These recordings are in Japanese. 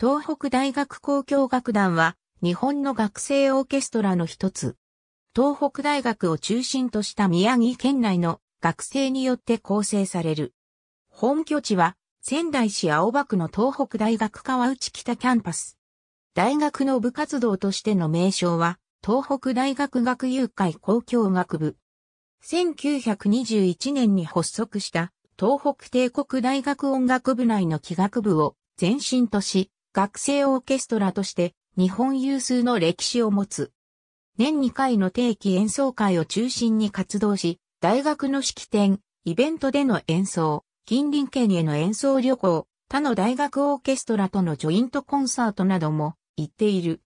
東北大学交響楽団は日本の学生オーケストラの一つ。東北大学を中心とした宮城県内の学生によって構成される。本拠地は仙台市青葉区の東北大学川内北キャンパス。大学の部活動としての名称は東北大学学友会交響楽部。1921年に発足した東北帝国大学音楽部内の器楽部を前身とし、学生オーケストラとして日本有数の歴史を持つ。年2回の定期演奏会を中心に活動し、大学の式典、イベントでの演奏、近隣県への演奏旅行、他の大学オーケストラとのジョイントコンサートなども行っている。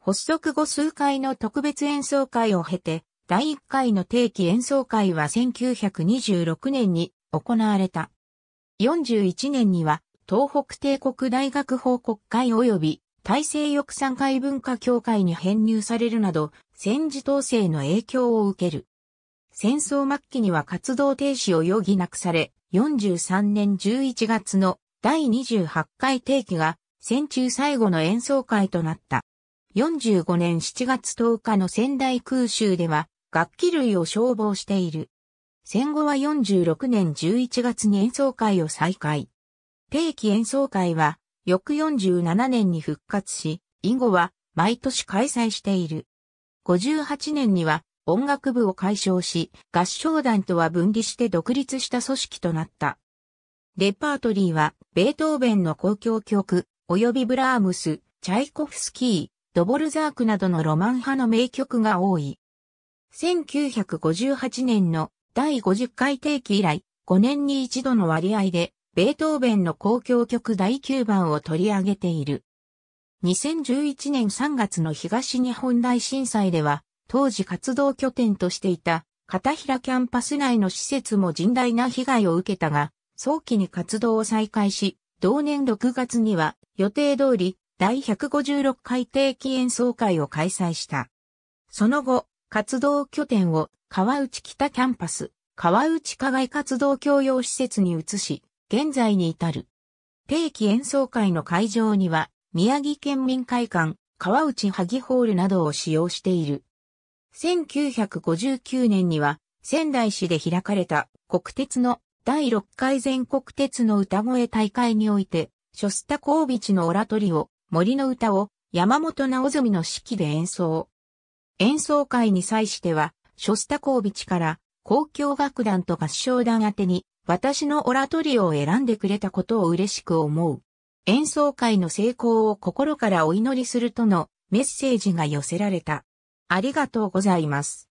発足後数回の特別演奏会を経て、第1回の定期演奏会は1926年に行われた。41年には東北帝国大学法国会及び大西翼産会文化協会に編入されるなど、戦時統制の影響を受ける。戦争末期には活動停止を余儀なくされ、43年11月の第28回定期が戦中最後の演奏会となった。45年7月10日の仙台空襲では楽器類を消防している。戦後は46年11月に演奏会を再開。定期演奏会は、翌47年に復活し、以後は毎年開催している。58年には音楽部を解消し、合唱団とは分離して独立した組織となった。レパートリーは、ベートーベンの公共曲、及びブラームス、チャイコフスキー、ドボルザークなどのロマン派の名曲が多い。1958年の第50回定期以来、5年に一度の割合でベートーベンの公共曲第9番を取り上げている。2011年3月の東日本大震災では、当時活動拠点としていた片平キャンパス内の施設も甚大な被害を受けたが、早期に活動を再開し、同年6月には予定通り第156回定期演奏会を開催した。その後、活動拠点を川内北キャンパス、川内課外活動共用施設に移し、現在に至る。定期演奏会の会場には、宮城県民会館、川内萩ホールなどを使用している。1959年には、仙台市で開かれた国鉄の第6回全国鉄の歌声大会において、ショスタコービチのオラトリオ、森の歌を山本直澄の指揮で演奏。演奏会に際しては、ショスタコービチから公共楽団と合唱団宛に私のオラトリオを選んでくれたことを嬉しく思う。演奏会の成功を心からお祈りするとのメッセージが寄せられた。ありがとうございます。